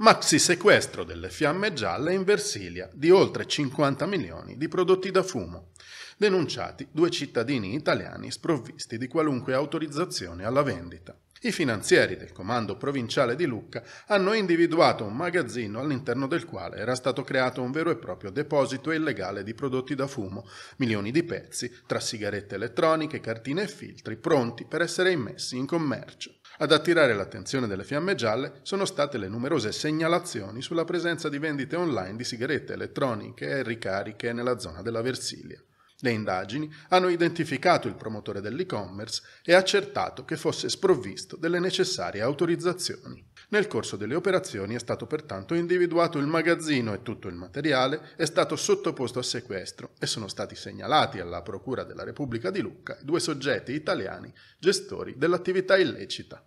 maxi sequestro delle fiamme gialle in Versilia di oltre 50 milioni di prodotti da fumo, denunciati due cittadini italiani sprovvisti di qualunque autorizzazione alla vendita. I finanzieri del comando provinciale di Lucca hanno individuato un magazzino all'interno del quale era stato creato un vero e proprio deposito illegale di prodotti da fumo, milioni di pezzi, tra sigarette elettroniche, cartine e filtri, pronti per essere immessi in commercio. Ad attirare l'attenzione delle fiamme gialle sono state le numerose segnalazioni sulla presenza di vendite online di sigarette elettroniche e ricariche nella zona della Versilia. Le indagini hanno identificato il promotore dell'e-commerce e accertato che fosse sprovvisto delle necessarie autorizzazioni. Nel corso delle operazioni è stato pertanto individuato il magazzino e tutto il materiale è stato sottoposto a sequestro e sono stati segnalati alla Procura della Repubblica di Lucca due soggetti italiani gestori dell'attività illecita.